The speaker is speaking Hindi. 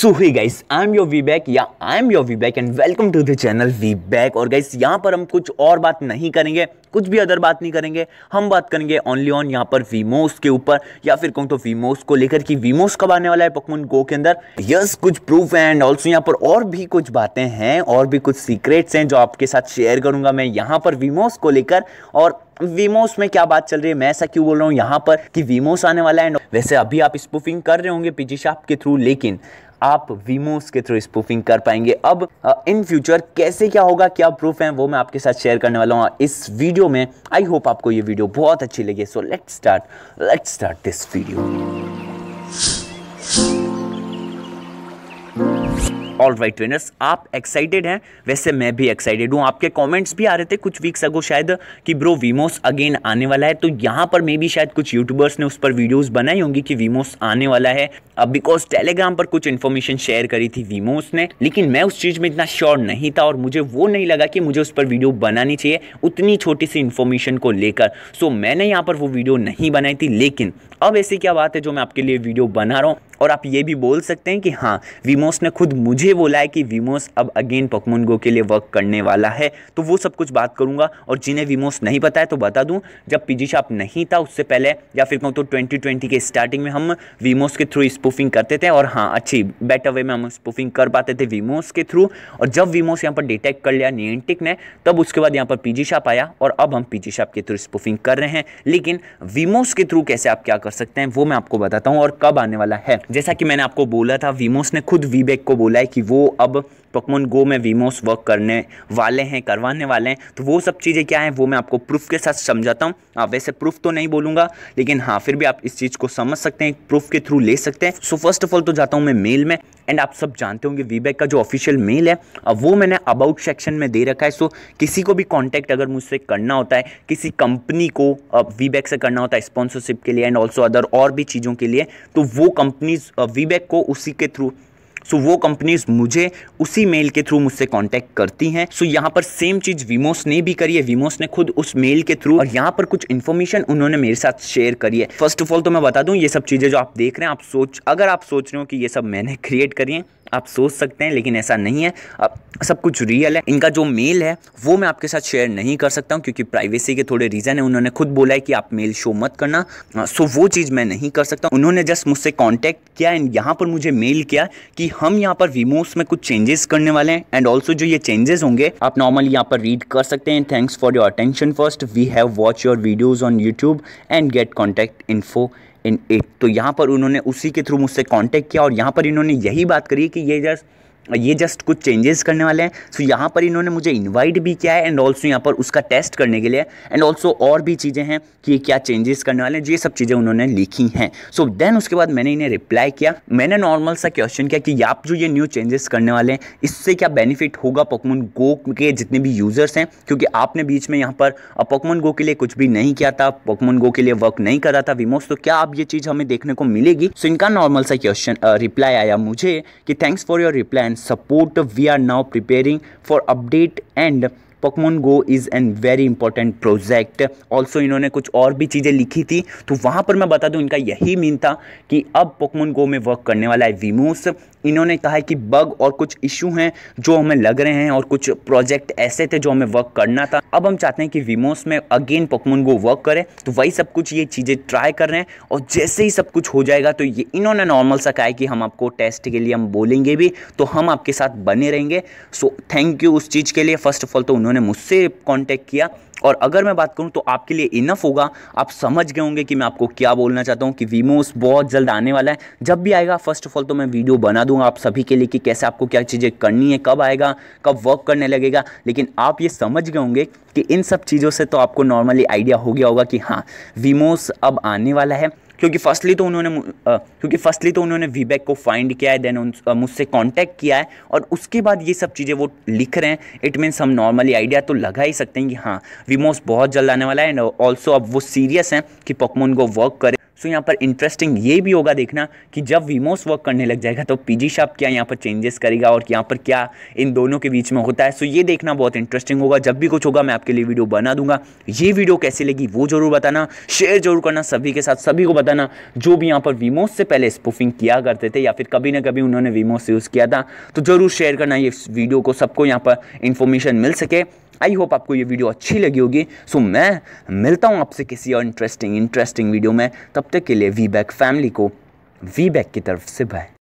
so hi guys I am your V back या I am your V back and welcome to the channel V back और गाइस यहाँ पर हम कुछ और बात नहीं करेंगे कुछ भी अदर बात नहीं करेंगे हम बात करेंगे ओनली ऑन यहाँ पर वीमोस के ऊपर या फिर कहूँ तो वीमोस को लेकर कि वीमोस कब आने वाला है पकमन गो के अंदर यस yes, कुछ प्रूफ एंड ऑल्सो यहाँ पर और भी कुछ बातें हैं और भी कुछ सीक्रेट्स हैं जो आपके साथ शेयर करूंगा मैं यहाँ पर वीमोस को लेकर और वीमोस में क्या बात चल रही है मैं ऐसा क्यों बोल रहा हूँ यहाँ पर कि वीमोस आने वाला है वैसे अभी आप स्पूफिंग कर रहे होंगे पीजी शाप के थ्रू लेकिन आप वीमोस के थ्रू स्पूफिंग कर पाएंगे अब इन फ्यूचर कैसे क्या होगा क्या प्रूफ है वो मैं आपके साथ शेयर करने वाला हूँ इस वीडियो में आई होप आपको ये वीडियो बहुत अच्छी लगी so let start let start this video all right trainers आप एक्साइटेड हैं वैसे मैं भी एक्साइटेड हूँ आपके कमेंट्स भी आ रहे थे कुछ वीक्स अगो शायद कि ब्रो वीमोस अगेन आने वाला है तो यहाँ पर मे भी शायद कुछ यूट्यूबर्स ने उस पर वीडियोज़ बनाई होंगी कि वीमोस आने वाला है अब बिकॉज टेलीग्राम पर कुछ इन्फॉर्मेशन शेयर करी थी वीमोस ने लेकिन मैं उस चीज़ में इतना श्योर नहीं था और मुझे वो नहीं लगा कि मुझे उस पर वीडियो बनानी चाहिए उतनी छोटी सी इन्फॉर्मेशन को लेकर सो मैंने यहाँ पर वो वीडियो नहीं बनाई थी लेकिन अब ऐसी क्या बात है जो मैं आपके लिए वीडियो बना रहा हूँ और आप ये भी बोल सकते हैं कि हाँ वीमोस ने खुद मुझे बोला है कि वीमोस अब अगेन पकमोन गो के लिए वर्क करने वाला है तो वो सब कुछ बात करूँगा और जिन्हें वीमोस नहीं पता है तो बता दूँ जब पीजी शाप नहीं था उससे पहले या फिर कहूँ तो ट्वेंटी ट्वेंटी के स्टार्टिंग में हम वीमोस के थ्रू स्पूफिंग करते थे और हाँ अच्छी बेटर वे में हम स्पूफिंग कर पाते थे वीमोस के थ्रू और जब वीमोस यहाँ पर डिटेक्ट कर लिया नियंटिक ने तब उसके बाद यहाँ पर जी शाप आया और अब हम जी शाप के थ्रू स्पूफिंग कर रहे हैं लेकिन वीमोस के थ्रू कैसे आप क्या कर सकते हैं वो मैं आपको बताता हूँ और कब आने वाला है जैसा कि मैंने आपको बोला था वीमोस ने खुद वीबेक को बोला है कि वो अब पकमोन गो में वीमोस वर्क करने वाले हैं करवाने वाले हैं तो वो सब चीज़ें क्या हैं वो मैं आपको प्रूफ के साथ समझाता हूँ आप वैसे प्रूफ तो नहीं बोलूँगा लेकिन हाँ फिर भी आप इस चीज़ को समझ सकते हैं प्रूफ के थ्रू ले सकते हैं सो फर्स्ट ऑफ ऑल तो जाता हूँ मैं मेल में एंड आप सब जानते होंगे वीबैक का जो ऑफिशियल मेल है वो मैंने अबाउट सेक्शन में दे रखा है सो किसी को भी कॉन्टैक्ट अगर मुझसे करना होता है किसी कंपनी को वीबैक से करना होता है स्पॉन्सरशिप के लिए एंड ऑल्सो अदर और भी चीज़ों के लिए तो वो कंपनीज वीबैक को उसी के थ्रू सो वो कंपनीज मुझे उसी मेल के थ्रू मुझसे कॉन्टैक्ट करती हैं सो यहाँ पर सेम चीज़ विमोस ने भी करी है विमोस ने खुद उस मेल के थ्रू और यहाँ पर कुछ इन्फॉर्मेशन उन्होंने मेरे साथ शेयर करी है फर्स्ट ऑफ ऑल तो मैं बता दूँ ये सब चीज़ें जो आप देख रहे हैं आप सोच अगर आप सोच रहे हो कि ये सब मैंने क्रिएट करी है आप सोच सकते हैं लेकिन ऐसा नहीं है अब सब कुछ रियल है इनका जो मेल है वो मैं आपके साथ शेयर नहीं कर सकता हूँ क्योंकि प्राइवेसी के थोड़े रीज़न है उन्होंने खुद बोला है कि आप मेल शो मत करना सो वो चीज़ मैं नहीं कर सकता उन्होंने जस्ट मुझसे कॉन्टैक्ट किया एंड यहाँ पर मुझे मेल किया कि हम यहाँ पर वीमोस में कुछ चेंजेस करने वाले हैं एंड ऑल्सो जो ये चेंजेस होंगे आप नॉर्मली यहाँ पर रीड कर सकते हैं thanks for your attention first we have watch your videos on YouTube and get contact info इन एक तो यहाँ पर उन्होंने उसी के थ्रू मुझसे कांटेक्ट किया और यहाँ पर इन्होंने यही बात करी कि ये जस्ट ये जस्ट कुछ चेंजेस करने वाले हैं सो so, यहाँ पर इन्होंने मुझे इनवाइट भी किया है एंड ऑल्सो यहाँ पर उसका टेस्ट करने के लिए एंड ऑल्सो और भी चीज़ें हैं कि ये क्या चेंजेस करने वाले हैं ये सब चीज़ें उन्होंने लिखी हैं सो so, देन उसके बाद मैंने इन्हें रिप्लाई किया मैंने नॉर्मल सा क्वेश्चन किया कि आप जो ये न्यू चेंजेस करने वाले हैं इससे क्या बेनिफिट होगा पोकमोन गो के जितने भी यूज़र्स हैं क्योंकि आपने बीच में यहाँ पर पोकमन गो के लिए कुछ भी नहीं किया था पोकमोन गो के लिए वर्क नहीं करा था विमोस तो क्या अब ये चीज़ हमें देखने को मिलेगी सो इनका नॉर्मल सा क्वेश्चन रिप्लाई आया मुझे कि thanks for your reply and support we are now preparing for update and Pokemon go is an very important project also इन्होंने कुछ और भी चीज़ें लिखी थी तो वहाँ पर मैं बता दूँ इनका यही मीन था कि अब पकमोन गो में वर्क करने वाला है विमोस इन्होंने कहा है कि बग और कुछ इशू हैं जो हमें लग रहे हैं और कुछ प्रोजेक्ट ऐसे थे जो हमें वर्क करना था अब हम चाहते हैं कि विमोस में अगेन पोकमोन गो वर्क करें तो वही सब कुछ ये चीज़ें ट्राई कर रहे हैं और जैसे ही सब कुछ हो जाएगा तो ये इन्होंने नॉर्मल सा कहा है कि हम आपको टेस्ट के लिए हम बोलेंगे भी तो हम आपके साथ बने रहेंगे सो थैंक यू उस चीज़ के लिए फ़र्स्ट ऑफ ऑल तो उन्होंने मुझसे कॉन्टैक्ट किया और अगर मैं बात करूँ तो आपके लिए इनफ होगा आप समझ गए होंगे कि मैं आपको क्या बोलना चाहता हूँ कि वीमोस बहुत जल्द आने वाला है जब भी आएगा फर्स्ट ऑफ ऑल तो मैं वीडियो बना दूंगा आप सभी के लिए कि कैसे आपको क्या चीज़ें करनी है कब आएगा कब वर्क करने लगेगा लेकिन आप ये समझ गए होंगे कि इन सब चीज़ों से तो आपको नॉर्मली आइडिया हो गया होगा कि हाँ वीमोस अब आने वाला है क्योंकि फर्स्टली तो उन्होंने क्योंकि फर्स्टली तो उन्होंने वीबैक को फाइंड किया है देन मुझसे कॉन्टैक्ट किया है और उसके बाद ये सब चीज़ें वो लिख रहे हैं इट मीन्स हम नॉर्मली आइडिया तो लगा ही सकते हैं कि हाँ वीमोस बहुत जल्द आने वाला है एंड ऑल्सो अब वो सीरियस हैं कि पकमोन को वर्क करें सो यहाँ पर इंटरेस्टिंग ये भी होगा देखना कि जब वीमोस वर्क करने लग जाएगा तो पीजी शॉप क्या यहाँ पर चेंजेस करेगा और यहाँ पर क्या इन दोनों के बीच में होता है सो ये देखना बहुत इंटरेस्टिंग होगा जब भी कुछ होगा मैं आपके लिए वीडियो बना दूंगा ये वीडियो कैसे लगी वो जरूर बताना शेयर जरूर करना सभी के साथ सभी को बताना जो भी यहाँ पर वीमोस से पहले स्पूफिंग किया करते थे या फिर कभी ना कभी उन्होंने वीमोस यूज़ किया था तो जरूर शेयर करना ये वीडियो को सबको यहाँ पर इन्फॉर्मेशन मिल सके आई होप आपको ये वीडियो अच्छी लगी होगी सो मैं मिलता हूँ आपसे किसी और इंटरेस्टिंग इंटरेस्टिंग वीडियो में तब तक के लिए वी बैक फैमिली को वी बैक की तरफ से बाय